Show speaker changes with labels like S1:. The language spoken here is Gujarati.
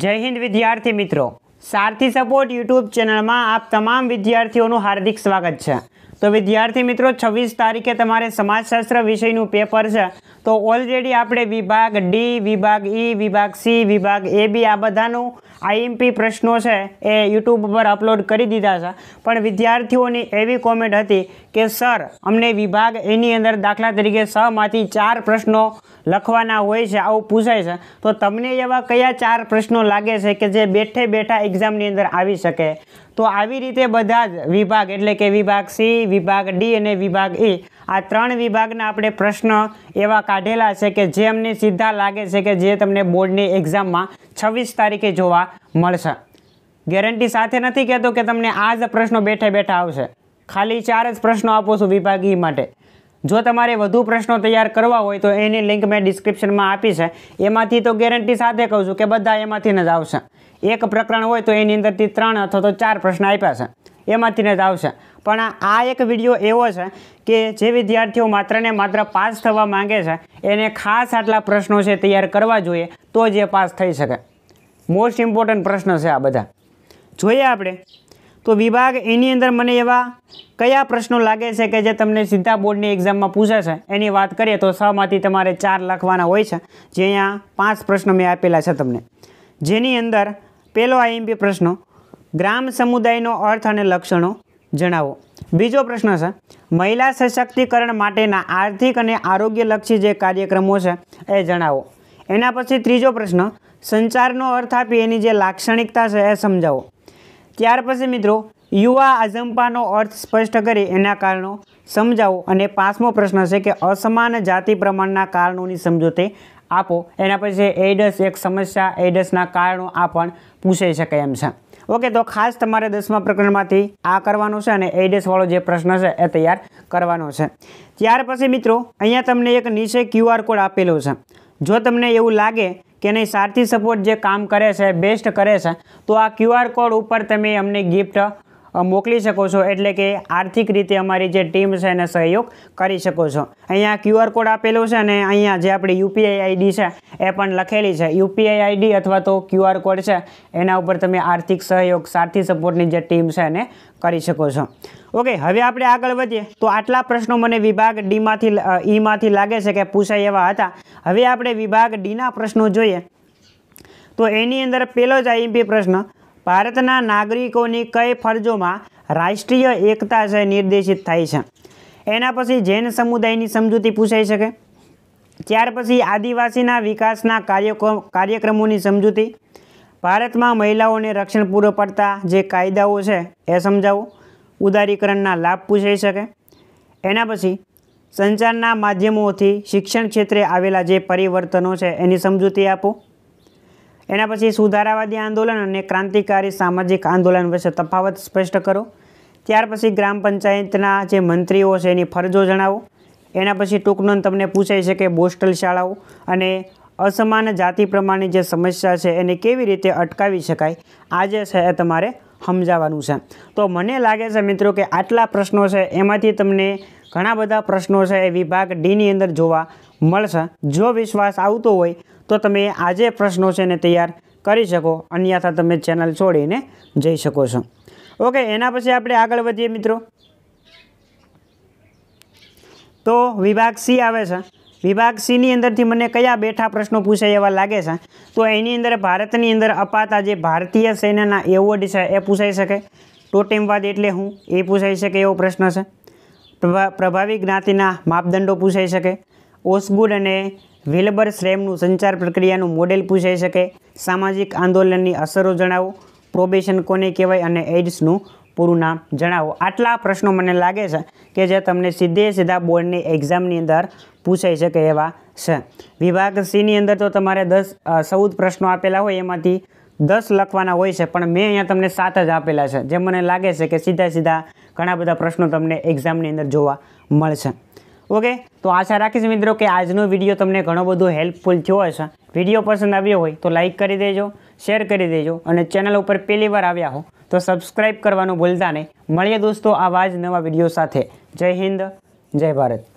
S1: જય હિન્દ વિદ્યાર્થી મિત્રો સારથી સપોર્ટ યુટ્યુબ ચેનલમાં આપ તમામ વિદ્યાર્થીઓનું હાર્દિક સ્વાગત છે તો વિદ્યાર્થી મિત્રો છવ્વીસ તારીખે તમારે સમાજશાસ્ત્ર વિષયનું પેપર છે તો ઓલરેડી આપણે વિભાગ ડી વિભાગ ઈ e, વિભાગ સી વિભાગ એ બી આ બધાનું આઈએમપી પ્રશ્નો છે એ યુટ્યુબ પર અપલોડ કરી દીધા છે પણ વિદ્યાર્થીઓની એવી કોમેન્ટ હતી કે સર અમને વિભાગ એની અંદર દાખલા તરીકે સમાંથી ચાર પ્રશ્નો લખવાના હોય છે આવું પૂછાય છે તો તમને એવા કયા ચાર પ્રશ્નો લાગે છે કે જે બેઠે બેઠા એક્ઝામની અંદર આવી શકે તો આવી રીતે બધા જ વિભાગ એટલે કે વિભાગ સી વિભાગ ડી અને વિભાગ એ e, આ ત્રણ વિભાગના આપણે પ્રશ્ન એવા કાઢેલા છે કે જે અમને સીધા લાગે છે કે જે તમને બોર્ડની એક્ઝામમાં છવ્વીસ તારીખે જોવા મળશે ગેરંટી સાથે નથી કહેતો કે તમને આ જ પ્રશ્નો બેઠે બેઠા આવશે ખાલી ચાર જ પ્રશ્નો આપો છું વિભાગ ઈ e માટે જો તમારે વધુ પ્રશ્નો તૈયાર કરવા હોય તો એની લિંક મેં ડિસ્ક્રિપ્શનમાં આપી છે એમાંથી તો ગેરંટી સાથે કહું છું કે બધા એમાંથી જ આવશે એક પ્રકરણ હોય તો એની અંદરથી ત્રણ અથવા તો ચાર પ્રશ્ન આપ્યા છે એમાંથી જ આવશે પણ આ એક વિડીયો એવો છે કે જે વિદ્યાર્થીઓ માત્ર ને માત્ર પાસ થવા માંગે છે એને ખાસ આટલા પ્રશ્નો છે તૈયાર કરવા જોઈએ તો જ એ પાસ થઈ શકે મોસ્ટ ઇમ્પોર્ટન્ટ પ્રશ્ન છે આ બધા જોઈએ આપણે તો વિભાગ એની અંદર મને એવા કયા પ્રશ્નો લાગે છે કે જે તમને સીધા બોર્ડની એક્ઝામમાં પૂછે છે એની વાત કરીએ તો સમાંથી તમારે ચાર લખવાના હોય છે જે અહીંયા પાંચ પ્રશ્નો મેં આપેલા છે તમને જેની અંદર પહેલો આઈએમપી પ્રશ્નો ગ્રામ સમુદાયનો અર્થ અને લક્ષણો જણાવો બીજો પ્રશ્ન છે મહિલા સશક્તિકરણ માટેના આર્થિક અને આરોગ્યલક્ષી જે કાર્યક્રમો છે એ જણાવો એના પછી ત્રીજો પ્રશ્ન સંચારનો અર્થ આપી એની જે લાક્ષણિકતા છે એ સમજાવો ત્યાર પછી મિત્રો યુવા અજંપાનો અર્થ સ્પષ્ટ કરી એના કારણો સમજાવો અને પાંચમો પ્રશ્ન છે કે અસમાન જાતિ પ્રમાણના કારણોની સમજૂતી આપો એના પછી એડસ એક સમસ્યા એડસના કારણો આ પણ પૂછાઈ શકે એમ છે ઓકે તો ખાસ તમારે દસમા પ્રકરણમાંથી આ કરવાનું છે અને એડેસવાળો જે પ્રશ્ન છે એ તૈયાર કરવાનો છે ત્યાર પછી મિત્રો અહીંયા તમને એક નીચે ક્યુઆર કોડ આપેલો છે જો તમને એવું લાગે કે નહીં સારથી સપોર્ટ જે કામ કરે છે બેસ્ટ કરે છે તો આ ક્યુઆર કોડ ઉપર તમે અમને ગિફ્ટ મોકલી શકો છો એટલે કે આર્થિક રીતે અમારી જે ટીમ છે એને સહયોગ કરી શકો છો અહીંયા ક્યુઆર કોડ આપેલો છે અને અહીંયા જે આપણી યુપીઆઈ આઈડી છે એ પણ લખેલી છે યુપીઆઈ આઈડી અથવા તો ક્યુઆર કોડ છે એના ઉપર તમે આર્થિક સહયોગ સારથી સપોર્ટની જે ટીમ છે એને કરી શકો છો ઓકે હવે આપણે આગળ વધીએ તો આટલા પ્રશ્નો મને વિભાગ ડીમાંથી ઈમાંથી e લાગે છે કે પૂછાય એવા હતા હવે આપણે વિભાગ ડીના પ્રશ્નો જોઈએ તો એની અંદર પહેલો જ આઈએમપી પ્રશ્ન ભારતના નાગરિકોની કઈ ફરજોમાં રાષ્ટ્રીય એકતા છે નિર્દેશિત થાય છે એના પછી જૈન સમુદાયની સમજૂતી પૂછાઈ શકે ત્યાર પછી આદિવાસીના વિકાસના કાર્યક્રમોની સમજૂતી ભારતમાં મહિલાઓને રક્ષણ પૂરો પડતા જે કાયદાઓ છે એ સમજાવો ઉદારીકરણના લાભ પૂછાઈ શકે એના પછી સંચારના માધ્યમોથી શિક્ષણ ક્ષેત્રે આવેલા જે પરિવર્તનો છે એની સમજૂતી આપો એના પછી સુધારાવાદી આંદોલન અને ક્રાંતિકારી સામાજિક આંદોલન વચ્ચે તફાવત સ્પષ્ટ કરો ત્યાર પછી ગ્રામ પંચાયતના જે મંત્રીઓ છે એની ફરજો જણાવો એના પછી ટૂંકનું તમને પૂછાઈ શકે બોસ્ટલ શાળાઓ અને અસમાન જાતિ પ્રમાણેની જે સમસ્યા છે એને કેવી રીતે અટકાવી શકાય આજે છે તમારે સમજાવવાનું છે તો મને લાગે છે મિત્રો કે આટલા પ્રશ્નો છે એમાંથી તમને ઘણા બધા પ્રશ્નો છે એ વિભાગ ડીની અંદર જોવા મળશે જો વિશ્વાસ આવતો હોય તો તમે આજે પ્રશ્નો છે એને તૈયાર કરી શકો અન્યથા તમે ચેનલ છોડીને જઈ શકો છો ઓકે એના પછી આપણે આગળ વધીએ મિત્રો તો વિભાગ સી આવે છે વિભાગ સીની અંદરથી મને કયા બેઠા પ્રશ્નો પૂછાય એવા લાગે છે તો એની અંદર ભારતની અંદર અપાતા જે ભારતીય સેનાના એવોર્ડ છે એ પૂછાઈ શકે ટોટેમવાદ એટલે હું એ પૂછાઈ શકે એવો પ્રશ્ન છે પ્રભાવી જ્ઞાતિના માપદંડો પૂછાઈ શકે ઓસગુડ અને વિલબર શ્રેમનું સંચાર પ્રક્રિયાનું મોડેલ પૂછાઈ શકે સામાજિક આંદોલનની અસરો જણાવો પ્રોબેશન કોને કહેવાય અને એઇડ્સનું પૂરું નામ જણાવો આટલા પ્રશ્નો મને લાગે છે કે જે તમને સીધે સીધા બોર્ડની એક્ઝામની અંદર પૂછાઈ શકે એવા છે વિભાગ સીની અંદર તો તમારે દસ ચૌદ પ્રશ્નો આપેલા હોય એમાંથી દસ લખવાના હોય છે પણ મેં અહીંયા તમને સાત જ આપેલા છે જે મને લાગે છે કે સીધા સીધા ઘણા બધા પ્રશ્નો તમને એક્ઝામની અંદર જોવા મળશે ઓકે તો આશા રાખીશ મિત્રો કે આજનો વિડીયો તમને ઘણો બધો હેલ્પફુલ થયો હશે વિડીયો પસંદ આવ્યો હોય તો લાઇક કરી દેજો શેર કરી દેજો અને ચેનલ ઉપર પહેલી વાર આવ્યા હો તો સબસ્ક્રાઇબ કરવાનું ભૂલતા નહીં મળીએ દોસ્તો આવા જ નવા વિડીયો સાથે જય હિન્દ જય ભારત